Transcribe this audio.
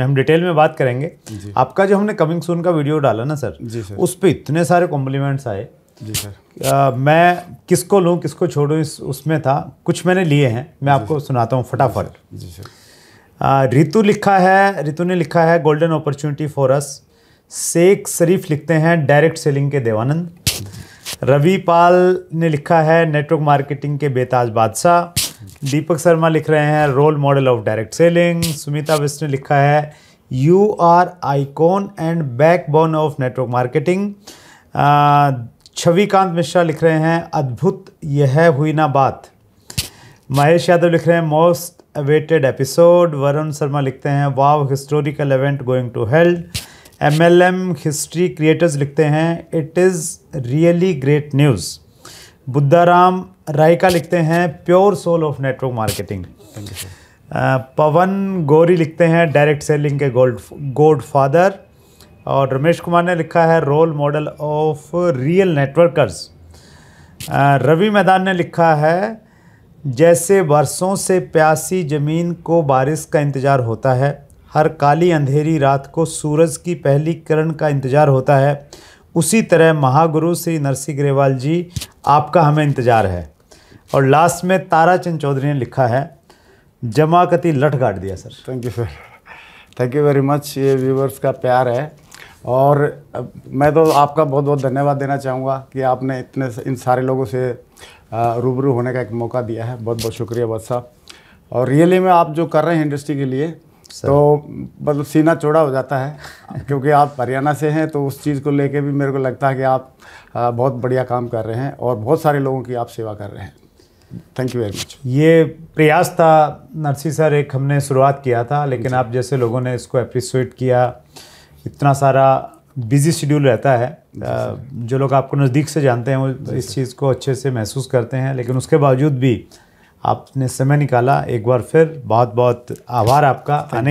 हम डिटेल में बात करेंगे आपका जो हमने कमिंग सून का वीडियो डाला ना सर जी सर उस पर इतने सारे कॉम्प्लीमेंट्स आए जी सर आ, मैं किसको लूँ किसको छोड़ूँ इस उसमें था कुछ मैंने लिए हैं मैं आपको सुनाता हूँ फटाफट जी सर रितु लिखा है रितु ने लिखा है golden opportunity for us Sheikh Sharif लिखते हैं डायरेक्ट सेलिंग के देवानंद रवि पाल ने लिखा है नेटवर्क मार्केटिंग के बेताज बादशाह दीपक शर्मा लिख रहे हैं role model of direct selling Sumita ने लिखा है you are icon and backbone of network marketing Chhavikant Mishra लिख रहे हैं अद्भुत यह हुई ना बात महेश यादव लिख रहे हैं most awaited episode Varun Sharma लिखते हैं wow historical event going to held M L M history creators लिखते हैं it is really great news Buddharam का लिखते हैं pure soul of network marketing Pawan Gori लिखते हैं डायरेक्ट सेलिंग के गोल्ड गोड फादर और रमेश कुमार ने लिखा है role model of real networkers Ravi Maidan ने लिखा है जैसे बरसों से प्यासी ज़मीन को बारिश का इंतज़ार होता है हर काली अंधेरी रात को सूरज की पहली किरण का इंतज़ार होता है उसी तरह महागुरु श्री नरसिंह ग्रेवाल जी आपका हमें इंतज़ार है और लास्ट में तारा चंद चौधरी ने लिखा है जमाकती लठ गाट दिया sir thank you sir thank you very much ये व्यूवर्स का प्यार है और मैं तो आपका बहुत बहुत धन्यवाद देना चाहूँगा कि आपने इतने इन सारे लोगों से रूबरू होने का एक मौका दिया है बहुत बहुत शुक्रिया बहुत साहब और रियली में आप जो कर रहे हैं इंडस्ट्री के लिए तो मतलब सीना चौड़ा हो जाता है क्योंकि आप हरियाणा से हैं तो उस चीज़ को लेके भी मेरे को लगता है कि आप बहुत बढ़िया काम कर रहे हैं और बहुत सारे लोगों की आप सेवा कर रहे हैं थैंक यू वेरी मच ये प्रयास था नरसी सर एक हमने शुरुआत किया था लेकिन आप जैसे लोगों ने इसको अप्रिसुएट किया इतना सारा बिजी शेड्यूल रहता है जो लोग आपको नज़दीक से जानते हैं वो इस चीज़ को अच्छे से महसूस करते हैं लेकिन उसके बावजूद भी आपने समय निकाला एक बार फिर बहुत बहुत आभार आपका आने